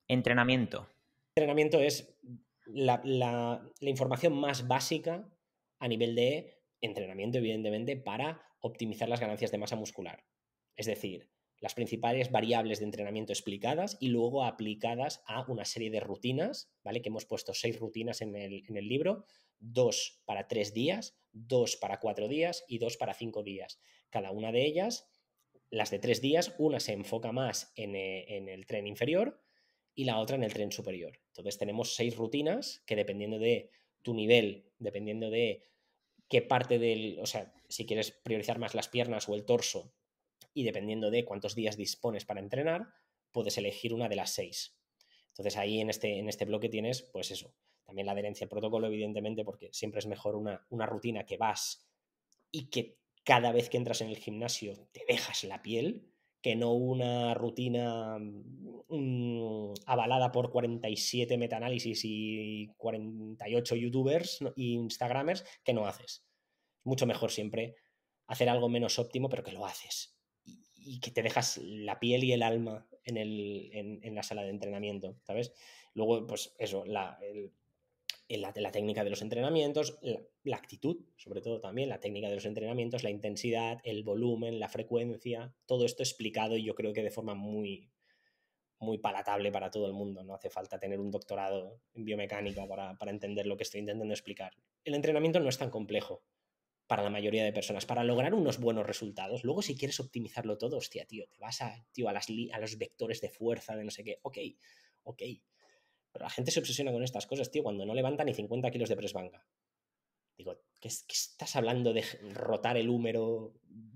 Entrenamiento. Entrenamiento es la, la información más básica a nivel de entrenamiento, evidentemente, para optimizar las ganancias de masa muscular. Es decir, las principales variables de entrenamiento explicadas y luego aplicadas a una serie de rutinas, ¿vale? Que hemos puesto seis rutinas en el, libro, dos para tres días, dos para cuatro días y dos para cinco días. Cada una de ellas, las de tres días, una se enfoca más en, eh, en el tren inferior y la otra en el tren superior. Entonces tenemos seis rutinas que dependiendo de tu nivel, dependiendo de qué parte del, o sea, si quieres priorizar más las piernas o el torso, y dependiendo de cuántos días dispones para entrenar, puedes elegir una de las seis. Entonces ahí en este, en este bloque tienes, pues eso, también la adherencia al protocolo, evidentemente, porque siempre es mejor una, rutina que vas y que cada vez que entras en el gimnasio te dejas la piel, que no una rutina mm, avalada por 47 metaanálisis y 48 youtubers e instagramers que no haces. Mucho mejor siempre hacer algo menos óptimo, pero que lo haces y que te dejas la piel y el alma en, en, la sala de entrenamiento, ¿sabes? Luego, pues eso, la, la, técnica de los entrenamientos, la, actitud, sobre todo también, la técnica de los entrenamientos, la intensidad, el volumen, la frecuencia, todo esto explicado y yo creo que de forma muy, muy palatable para todo el mundo. No hace falta tener un doctorado en biomecánica para entender lo que estoy intentando explicar. El entrenamiento no es tan complejo para la mayoría de personas, para lograr unos buenos resultados. Luego, si quieres optimizarlo todo, hostia, tío, te vas a, tío, a, las a los vectores de fuerza, de no sé qué. Ok, ok. Pero la gente se obsesiona con estas cosas, tío, cuando no levanta ni 50 kilos de presbanca Digo, ¿qué, estás hablando de rotar el húmero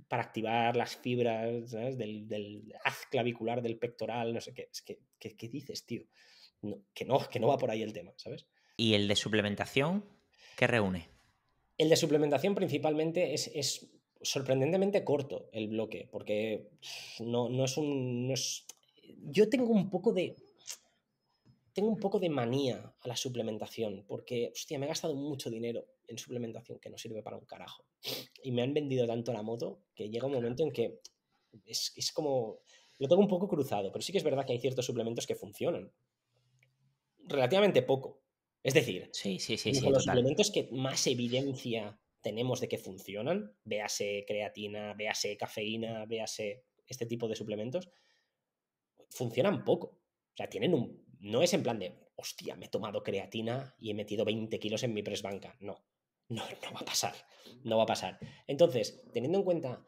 para activar las fibras Del, haz clavicular del pectoral? No sé qué. Es ¿qué, dices, tío? que, no, que no va por ahí el tema, ¿sabes? ¿Y el de suplementación? ¿Qué reúne? El de suplementación principalmente es, sorprendentemente corto el bloque, porque no, es un... Yo tengo un poco de... Tengo un poco de manía a la suplementación, porque, hostia, me he gastado mucho dinero en suplementación que no sirve para un carajo. Y me han vendido tanto la moto que llega un momento en que es, es como... Lo tengo un poco cruzado, pero sí que es verdad que hay ciertos suplementos que funcionan. Relativamente poco, es decir, sí, sí, sí, los alimentos suplementos que más evidencia tenemos de que funcionan, véase creatina, véase cafeína, véase este tipo de suplementos, funcionan poco. O sea, tienen un. No es en plan de, hostia, me he tomado creatina y he metido 20 kilos en mi press banca. No, no, no va a pasar. No va a pasar. Entonces, teniendo en cuenta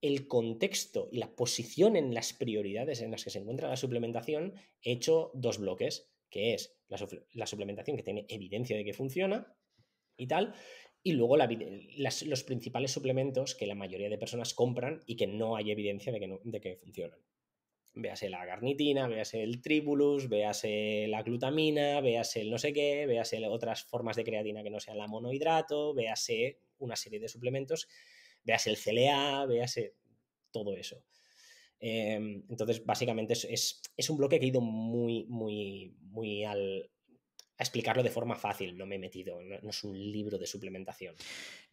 el contexto y la posición en las prioridades en las que se encuentra la suplementación, he hecho dos bloques que es la, suplementación que tiene evidencia de que funciona y tal, y luego las, los principales suplementos que la mayoría de personas compran y que no hay evidencia de que, de que funcionan. Véase la garnitina, véase el tribulus, véase la glutamina, véase el no sé qué, véase otras formas de creatina que no sean la monohidrato, véase una serie de suplementos, véase el CLA, véase todo eso. Em, entonces, básicamente es, es, un bloque que he ido muy, muy, muy al, a explicarlo de forma fácil, no me he metido, no, es un libro de suplementación.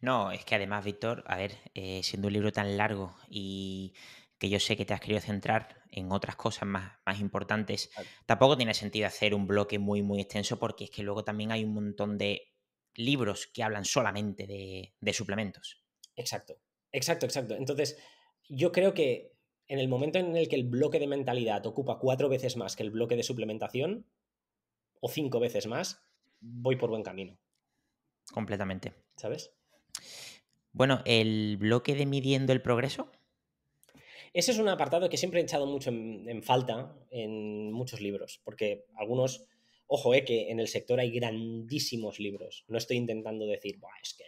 No, es que además, Víctor, a ver, eh, siendo un libro tan largo y que yo sé que te has querido centrar en otras cosas más, importantes, tampoco tiene sentido hacer un bloque muy, muy extenso porque es que luego también hay un montón de libros que hablan solamente de, de suplementos. Exacto, exacto, exacto. Entonces, yo creo que en el momento en el que el bloque de mentalidad ocupa cuatro veces más que el bloque de suplementación, o cinco veces más, voy por buen camino. Completamente. ¿Sabes? Bueno, el bloque de midiendo el progreso. Ese es un apartado que siempre he echado mucho en, falta en muchos libros, porque algunos, ojo, eh, que en el sector hay grandísimos libros. No estoy intentando decir, Buah, es que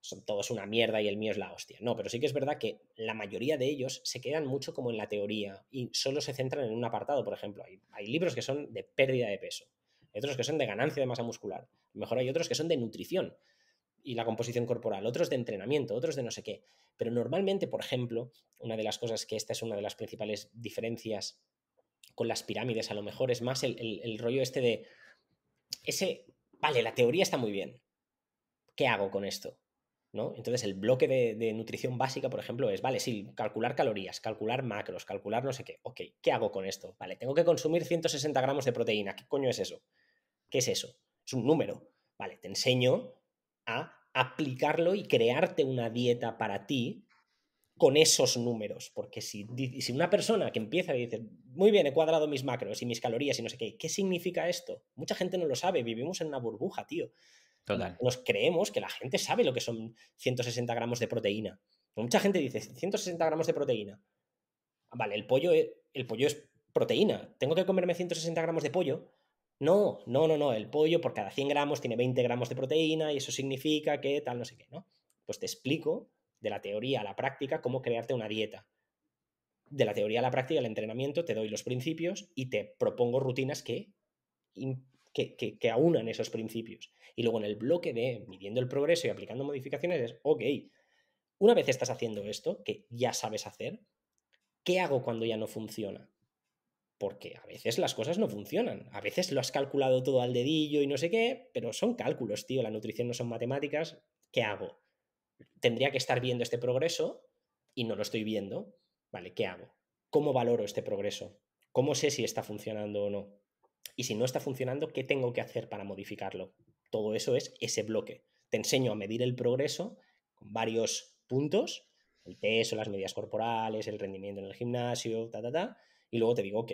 son, todos una mierda y el mío es la hostia. No, pero sí que es verdad que la mayoría de ellos se quedan mucho como en la teoría y solo se centran en un apartado, por ejemplo. Hay, libros que son de pérdida de peso, hay otros que son de ganancia de masa muscular, a lo mejor hay otros que son de nutrición y la composición corporal, otros de entrenamiento, otros de no sé qué. Pero normalmente, por ejemplo, una de las cosas que esta es una de las principales diferencias con las pirámides, a lo mejor es más el, el rollo este de ese, vale, la teoría está muy bien, ¿qué hago con esto? Entonces el bloque de, nutrición básica, por ejemplo, es, vale, sí, calcular calorías, calcular macros, calcular no sé qué. Ok, ¿qué hago con esto? Vale, tengo que consumir 160 gramos de proteína. ¿Qué coño es eso? ¿Qué es eso? Es un número. Vale, te enseño a aplicarlo y crearte una dieta para ti con esos números. Porque si, si, una persona que empieza y dice, muy bien, he cuadrado mis macros y mis calorías y no sé qué, ¿qué significa esto? Mucha gente no lo sabe, vivimos en una burbuja, tío. Nos creemos que la gente sabe lo que son 160 gramos de proteína. Mucha gente dice 160 gramos de proteína. Ah, vale, el pollo, es, el pollo es proteína. ¿Tengo que comerme 160 gramos de pollo? No, no, no, no. El pollo por cada 100 gramos tiene 20 gramos de proteína y eso significa que tal, no sé qué, ¿no? Pues te explico de la teoría a la práctica cómo crearte una dieta. De la teoría a la práctica, el entrenamiento, te doy los principios y te propongo rutinas que que, aunan esos principios. Y luego en el bloque de midiendo el progreso y aplicando modificaciones es, ok, una vez estás haciendo esto, que ya sabes hacer, ¿qué hago cuando ya no funciona? Porque a veces las cosas no funcionan, a veces lo has calculado todo al dedillo y no sé qué, pero son cálculos, tío, la nutrición no son matemáticas, ¿qué hago? Tendría que estar viendo este progreso y no lo estoy viendo, ¿vale? ¿Qué hago? ¿Cómo valoro este progreso? ¿Cómo sé si está funcionando o no? Y si no está funcionando, ¿qué tengo que hacer para modificarlo? Todo eso es ese bloque. Te enseño a medir el progreso con varios puntos, el peso, las medidas corporales, el rendimiento en el gimnasio, ta, Y luego te digo, ok,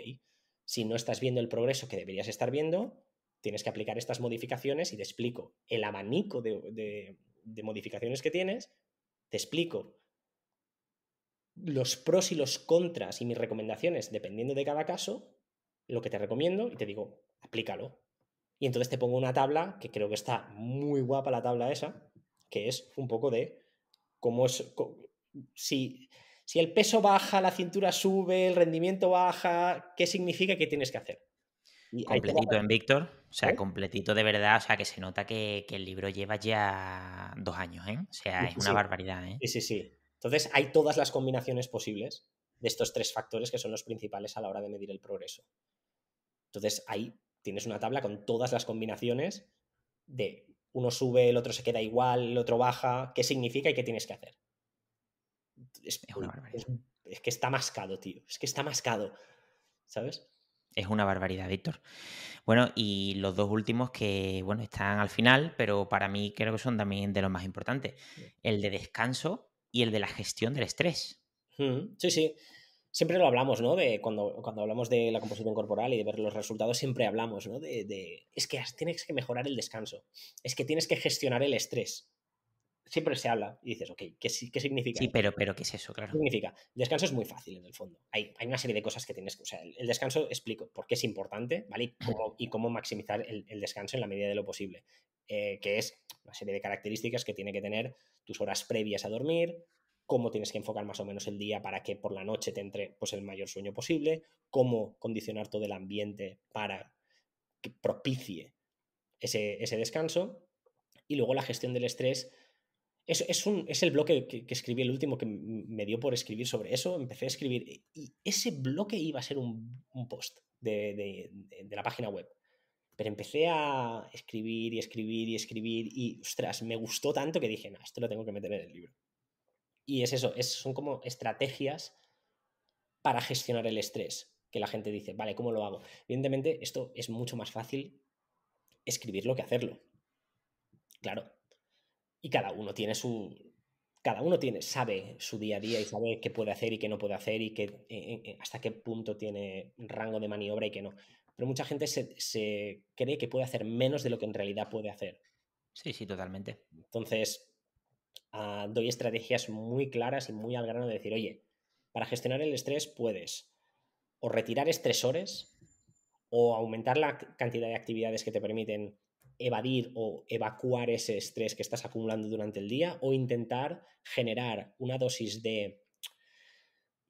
si no estás viendo el progreso que deberías estar viendo, tienes que aplicar estas modificaciones y te explico el abanico de modificaciones que tienes, te explico los pros y los contras y mis recomendaciones dependiendo de cada caso lo que te recomiendo y te digo, aplícalo. Y entonces te pongo una tabla, que creo que está muy guapa la tabla esa, que es un poco de cómo es, si, el peso baja, la cintura sube, el rendimiento baja, ¿qué significa ¿qué tienes que hacer? completito en ¿eh, Víctor, o sea, ¿Eh? completito de verdad, o sea, que se nota que, el libro lleva ya dos años, ¿eh? O sea, es una barbaridad, ¿eh? Sí, sí, sí. Entonces hay todas las combinaciones posibles de estos tres factores que son los principales a la hora de medir el progreso. Entonces ahí tienes una tabla con todas las combinaciones de uno sube, el otro se queda igual, el otro baja, qué significa y qué tienes que hacer. Es, una barbaridad. es, que está mascado, tío. Es que está mascado. ¿Sabes? Es una barbaridad, Víctor. Bueno, y los dos últimos que, bueno, están al final, pero para mí creo que son también de los más importantes. El de descanso y el de la gestión del estrés. Sí, sí siempre lo hablamos, ¿no? De cuando, cuando hablamos de la composición corporal y de ver los resultados, siempre hablamos, ¿no? De, es que tienes que mejorar el descanso, es que tienes que gestionar el estrés. Siempre se habla y dices, ok, ¿qué, qué significa? Sí, pero, pero ¿qué es eso? Claro. ¿Qué significa? descanso es muy fácil en el fondo. Hay, una serie de cosas que tienes que. O sea, el, descanso, explico por qué es importante, ¿vale? Y cómo, maximizar el, descanso en la medida de lo posible. Eh, que es una serie de características que tiene que tener tus horas previas a dormir, cómo tienes que enfocar más o menos el día para que por la noche te entre pues, el mayor sueño posible, cómo condicionar todo el ambiente para que propicie ese, descanso y luego la gestión del estrés. Es, es, un, es el bloque que, escribí, el último que me dio por escribir sobre eso, empecé a escribir y ese bloque iba a ser un, post de, de, la página web. Pero empecé a escribir y escribir y escribir y, ostras, me gustó tanto que dije, no, esto lo tengo que meter en el libro. Y es eso, es, son como estrategias para gestionar el estrés, que la gente dice, vale, ¿cómo lo hago? Evidentemente, esto es mucho más fácil escribirlo que hacerlo. Claro. Y cada uno tiene su. Cada uno tiene, sabe su día a día y sabe qué puede hacer y qué no puede hacer y qué, eh, eh, eh, hasta qué punto tiene rango de maniobra y qué no. Pero mucha gente se cree que puede hacer menos de lo que en realidad puede hacer. Sí, sí, totalmente. Entonces, Ah, doy estrategias muy claras y muy al grano de decir, oye, para gestionar el estrés puedes o retirar estresores o aumentar la cantidad de actividades que te permiten evadir o evacuar ese estrés que estás acumulando durante el día o intentar generar una dosis de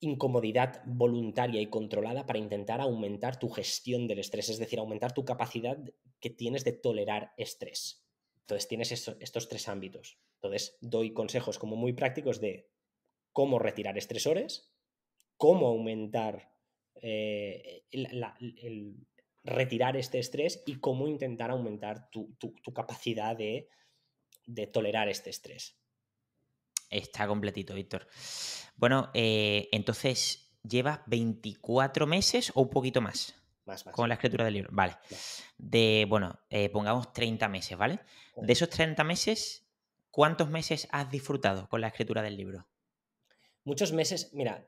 incomodidad voluntaria y controlada para intentar aumentar tu gestión del estrés, es decir, aumentar tu capacidad que tienes de tolerar estrés. Entonces tienes estos tres ámbitos. Entonces, doy consejos como muy prácticos de cómo retirar estresores, cómo aumentar eh, el, retirar este estrés y cómo intentar aumentar tu, capacidad de, tolerar este estrés. Está completito, Víctor. Bueno, eh, entonces, ¿llevas 24 meses o un poquito más? Más, más. Con la escritura del libro, vale. De, bueno, eh, pongamos 30 meses, ¿vale? De esos 30 meses, ¿Cuántos meses has disfrutado con la escritura del libro? Muchos meses, mira,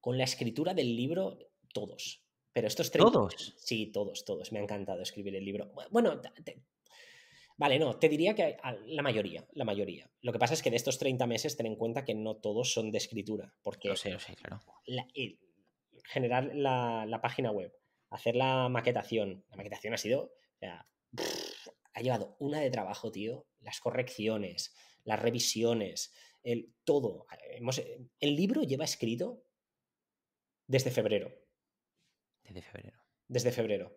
con la escritura del libro, todos. Pero estos tres. ¿Todos? Sí, todos, todos. Me ha encantado escribir el libro. Bueno, vale, no, te diría que la mayoría, la mayoría. Lo que pasa es que de estos 30 meses, ten en cuenta que no todos son de escritura. Porque sé, claro. generar la, página web, hacer la maquetación. La maquetación ha sido. ha llevado una de trabajo, tío las correcciones, las revisiones, el todo. Eh, el libro lleva escrito desde febrero. Desde febrero. Desde febrero.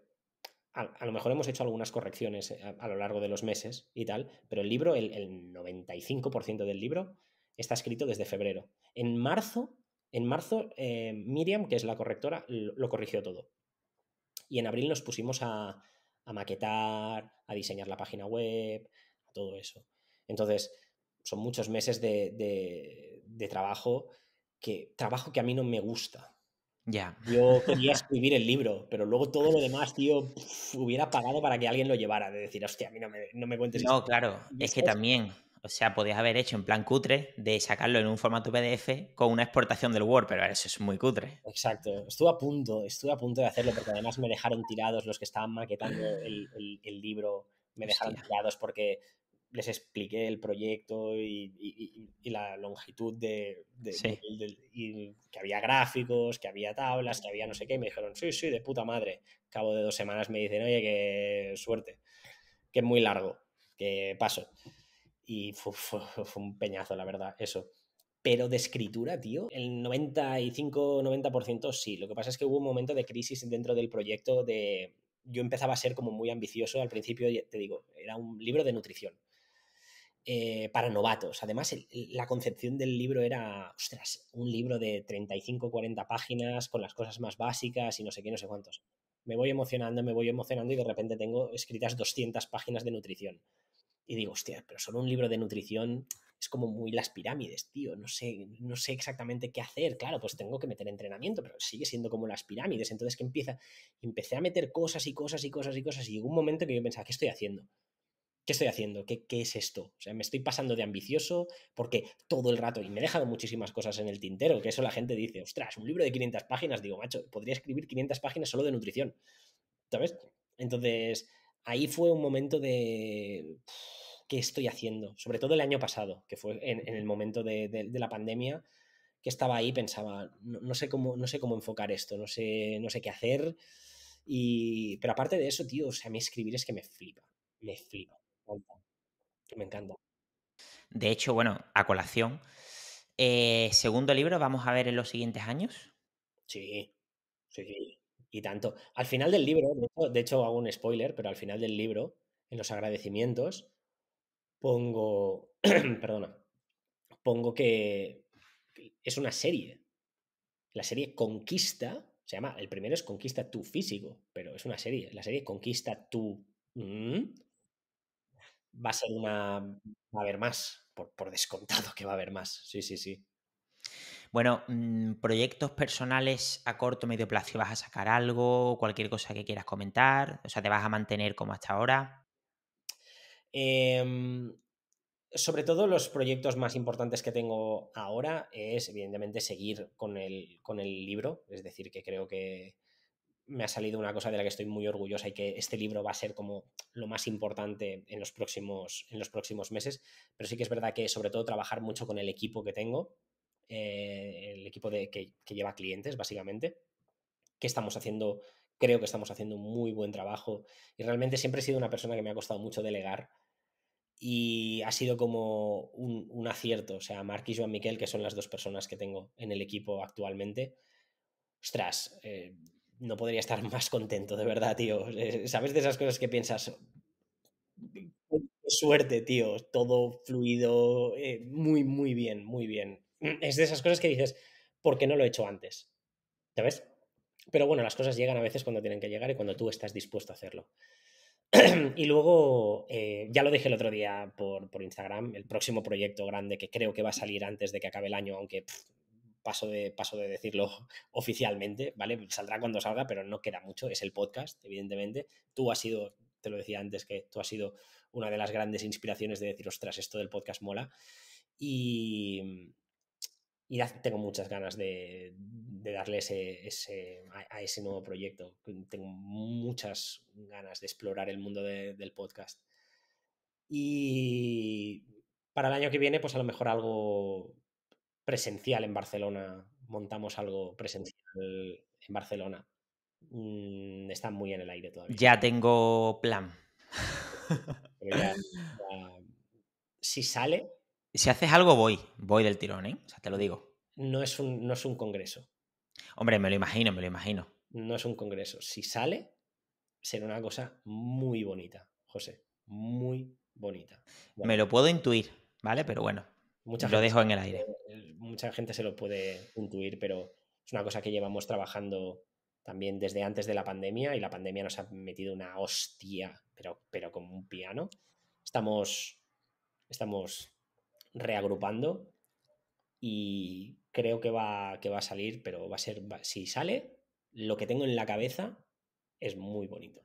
A, lo mejor hemos hecho algunas correcciones eh, a, lo largo de los meses y tal, pero el libro, el, 95% del libro, está escrito desde febrero. En marzo, en marzo eh, Miriam, que es la correctora, lo, corrigió todo. Y en abril nos pusimos a maquetar, a diseñar la página web, todo eso. Entonces, son muchos meses de, trabajo que trabajo que a mí no me gusta. Ya. Yo quería escribir el libro, pero luego todo lo demás, tío, hubiera pagado para que alguien lo llevara. De decir, hostia, a mí no me, no me cuentes No, claro, es que también, o sea, podías haber hecho en plan cutre de sacarlo en un formato PDF con una exportación del Word, pero eso es muy cutre. Exacto, estuve a punto, estuve a punto de hacerlo porque además me dejaron tirados los que estaban maquetando el, libro, me dejaron tirados porque les expliqué el proyecto y, la longitud de, que había gráficos, que había tablas, que había no sé qué, y me dijeron, sí, sí, de puta madre. Cabo de dos semanas me dicen, oye, qué suerte, que es muy largo, que paso. Y fue, un peñazo, la verdad, eso. Pero de escritura, tío, el 95-90% sí. Lo que pasa es que hubo un momento de crisis dentro del proyecto de... Yo empezaba a ser como muy ambicioso. Al principio, te digo, era un libro de nutrición. Eh, para novatos. Además, la concepción del libro era, ostras, un libro de 35, 40 páginas con las cosas más básicas y no sé qué, no sé cuántos. Me voy emocionando, me voy emocionando y de repente tengo escritas 200 páginas de nutrición. Y digo, hostia, pero solo un libro de nutrición es como muy las pirámides, tío. No sé, no sé exactamente qué hacer. Claro, pues tengo que meter entrenamiento, pero sigue siendo como las pirámides. Entonces, que empieza? Empecé a meter cosas y cosas y cosas y cosas. Y llegó un momento que yo pensaba, ¿qué estoy haciendo? ¿qué estoy haciendo? ¿Qué, es esto? O sea, me estoy pasando de ambicioso porque todo el rato, y me he dejado muchísimas cosas en el tintero, que eso la gente dice, ostras, un libro de 500 páginas, digo, macho, podría escribir 500 páginas solo de nutrición, ¿sabes? Entonces, ahí fue un momento de, ¿qué estoy haciendo? Sobre todo el año pasado, que fue en, el momento de, la pandemia, que estaba ahí, pensaba, no, sé, cómo, no sé cómo enfocar esto, no sé, no sé qué hacer. Y, pero aparte de eso, tío, o sea, a mí escribir es que me flipa, me flipa. Me encanta. De hecho, bueno, a colación. Eh, segundo libro, vamos a ver en los siguientes años. Sí, sí, y tanto. Al final del libro, de hecho, hago un spoiler, pero al final del libro, en los agradecimientos, pongo, perdona, pongo que es una serie. La serie Conquista, se llama, el primero es Conquista tu físico, pero es una serie. La serie Conquista tu mm, va a ser una. Va a haber más, por, descontado que va a haber más. Sí, sí, sí. Bueno, mm, proyectos personales a corto, medio plazo, ¿vas a sacar algo? ¿Cualquier cosa que quieras comentar? O sea, ¿te vas a mantener como hasta ahora? Em, sobre todo los proyectos más importantes que tengo ahora es, evidentemente, seguir con el, con el libro. Es decir, que creo que, me ha salido una cosa de la que estoy muy orgullosa y que este libro va a ser como lo más importante en los próximos, en los próximos meses. Pero sí que es verdad que sobre todo trabajar mucho con el equipo que tengo, eh, el equipo de, que, lleva clientes básicamente, que estamos haciendo, creo que estamos haciendo un muy buen trabajo. Y realmente siempre he sido una persona que me ha costado mucho delegar. Y ha sido como un, acierto. O sea, Mark y Joan Miquel, que son las dos personas que tengo en el equipo actualmente, ostras, eh, no podría estar más contento, de verdad, tío. Eh, ¿Sabes de esas cosas que piensas? Qué suerte, tío. Todo fluido, eh, muy, muy bien, muy bien. Es de esas cosas que dices, ¿por qué no lo he hecho antes? ¿Sabes? Pero bueno, las cosas llegan a veces cuando tienen que llegar y cuando tú estás dispuesto a hacerlo. y luego, eh, ya lo dije el otro día por, Instagram, el próximo proyecto grande que creo que va a salir antes de que acabe el año, aunque paso de, paso de decirlo oficialmente, ¿vale? Saldrá cuando salga, pero no queda mucho, es el podcast, evidentemente. Tú has sido, te lo decía antes, que tú has sido una de las grandes inspiraciones de decir, ostras, esto del podcast mola. Y, y tengo muchas ganas de, de darle ese, a, ese nuevo proyecto. Tengo muchas ganas de explorar el mundo del podcast. Y para el año que viene, pues a lo mejor algo, presencial en Barcelona, montamos algo presencial en Barcelona, mm, está muy en el aire todavía. Ya tengo plan. si sale... Si haces algo, voy, voy del tirón, ¿eh? O sea, te lo digo. No es un, no es un congreso. Hombre, me lo imagino, me lo imagino. No es un congreso. Si sale, será una cosa muy bonita, José. Muy bonita. Me lo puedo intuir, ¿vale? Pero bueno, lo dejo en el aire. mucha gente se lo puede incluir, pero es una cosa que llevamos trabajando también desde antes de la pandemia y la pandemia nos ha metido una hostia, pero, pero como un piano. Estamos, estamos reagrupando y creo que va, que va a salir, pero va a ser, si sale, lo que tengo en la cabeza es muy bonito.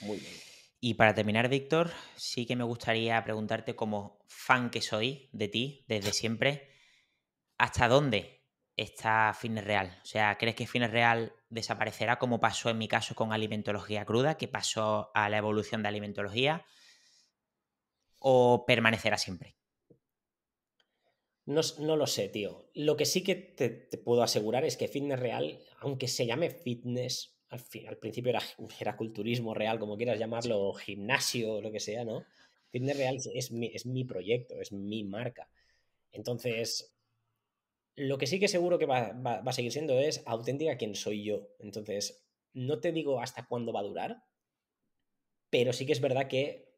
Muy bonito. Y para terminar, Víctor, sí que me gustaría preguntarte como fan que soy de ti desde siempre, ¿hasta dónde está Fitness Real? O sea, ¿crees que Fitness Real desaparecerá como pasó en mi caso con alimentología cruda, que pasó a la evolución de alimentología? ¿O permanecerá siempre? No, no, lo sé, tío. Lo que sí que te, puedo asegurar es que fitness real, aunque se llame fitness, al, principio era, era, culturismo real, como quieras llamarlo, gimnasio, lo que sea, ¿no? Fitness real es mi, es mi proyecto, es mi marca. Entonces, lo que sí que seguro que va, va a seguir siendo es auténtica quien soy yo. Entonces, no te digo hasta cuándo va a durar, pero sí que es verdad que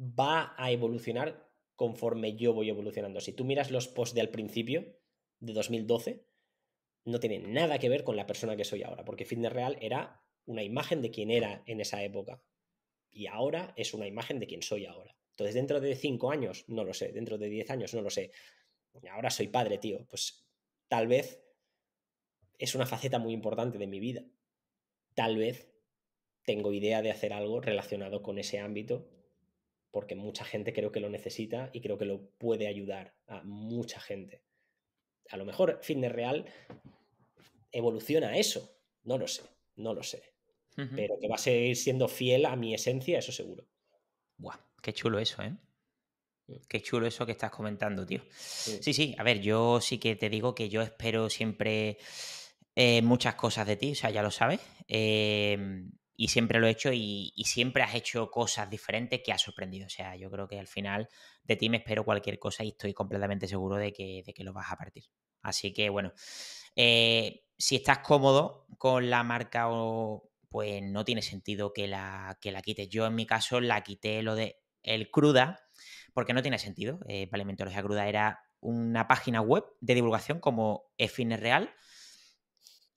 va a evolucionar conforme yo voy evolucionando. Si tú miras los posts del principio, de 2012, no tiene nada que ver con la persona que soy ahora, porque fitness real era una imagen de quien era en esa época y ahora es una imagen de quien soy ahora. Entonces, dentro de cinco años, no lo sé, dentro de diez años, no lo sé. Ahora soy padre, tío, pues tal vez es una faceta muy importante de mi vida. Tal vez tengo idea de hacer algo relacionado con ese ámbito porque mucha gente creo que lo necesita y creo que lo puede ayudar a mucha gente a lo mejor fitness real evoluciona eso. No lo sé, no lo sé. Pero que va a seguir siendo fiel a mi esencia, eso seguro. Buah, qué chulo eso, ¿eh? Mm. Qué chulo eso que estás comentando, tío. Mm. Sí, sí, a ver, yo sí que te digo que yo espero siempre eh, muchas cosas de ti, o sea, ya lo sabes. Eh, y siempre lo he hecho y, siempre has hecho cosas diferentes que ha sorprendido. O sea, yo creo que al final de ti me espero cualquier cosa y estoy completamente seguro de que, de que lo vas a partir. Así que bueno, eh, si estás cómodo con la marca o pues no tiene sentido que la, que la quites. Yo en mi caso la quité lo de el cruda porque no tiene sentido. Eh, Paleontología cruda era una página web de divulgación como e Real,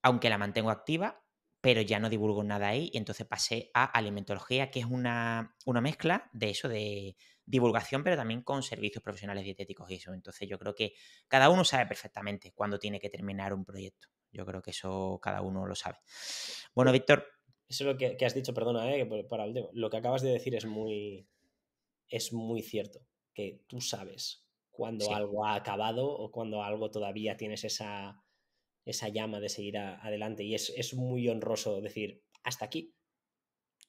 aunque la mantengo activa, pero ya no divulgo nada ahí y entonces pasé a alimentología, que es una, una mezcla de eso, de divulgación, pero también con servicios profesionales dietéticos y eso. Entonces yo creo que cada uno sabe perfectamente cuándo tiene que terminar un proyecto. Yo creo que eso cada uno lo sabe. Bueno, Víctor. Eso es lo que, has dicho, perdona, eh, para Lo que acabas de decir es muy, es muy cierto, que tú sabes cuando algo ha acabado o cuando algo todavía tienes esa esa llama de seguir adelante. Y es, muy honroso decir, hasta aquí.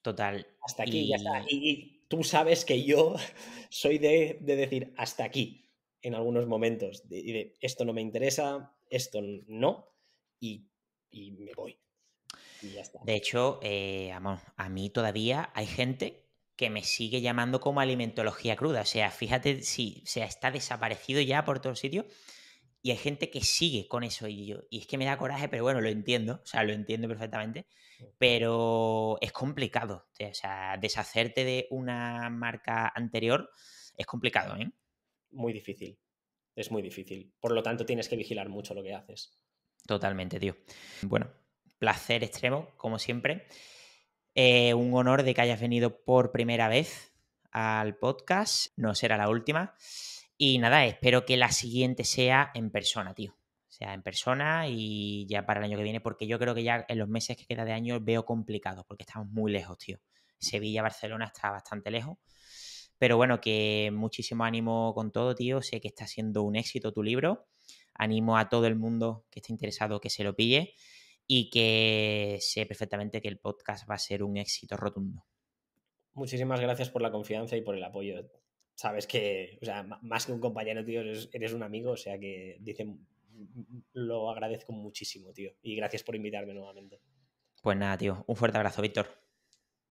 Total. Hasta aquí, y... ya está. Y, tú sabes que yo soy de, decir, hasta aquí, en algunos momentos. De, esto no me interesa, esto no, y, me voy. Y ya está. De hecho, eh, amor, a mí todavía hay gente que me sigue llamando como alimentología cruda. O sea, fíjate si está desaparecido ya por todo el sitio... Y hay gente que sigue con eso y yo, y es que me da coraje, pero bueno, lo entiendo, o sea, lo entiendo perfectamente, pero es complicado, o sea, deshacerte de una marca anterior es complicado, ¿eh? Muy difícil, es muy difícil. Por lo tanto, tienes que vigilar mucho lo que haces. Totalmente, tío. Bueno, placer extremo, como siempre. Eh, un honor de que hayas venido por primera vez al podcast, no será la última. Y nada, espero que la siguiente sea en persona, tío. sea, en persona y ya para el año que viene, porque yo creo que ya en los meses que queda de año veo complicado, porque estamos muy lejos, tío. Sevilla, Barcelona está bastante lejos. Pero bueno, que muchísimo ánimo con todo, tío. Sé que está siendo un éxito tu libro. Animo a todo el mundo que esté interesado que se lo pille y que sé perfectamente que el podcast va a ser un éxito rotundo. Muchísimas gracias por la confianza y por el apoyo sabes que, o sea, más que un compañero, tío, eres, un amigo, o sea que dice lo agradezco muchísimo, tío. Y gracias por invitarme nuevamente. Pues nada, tío, un fuerte abrazo, Víctor.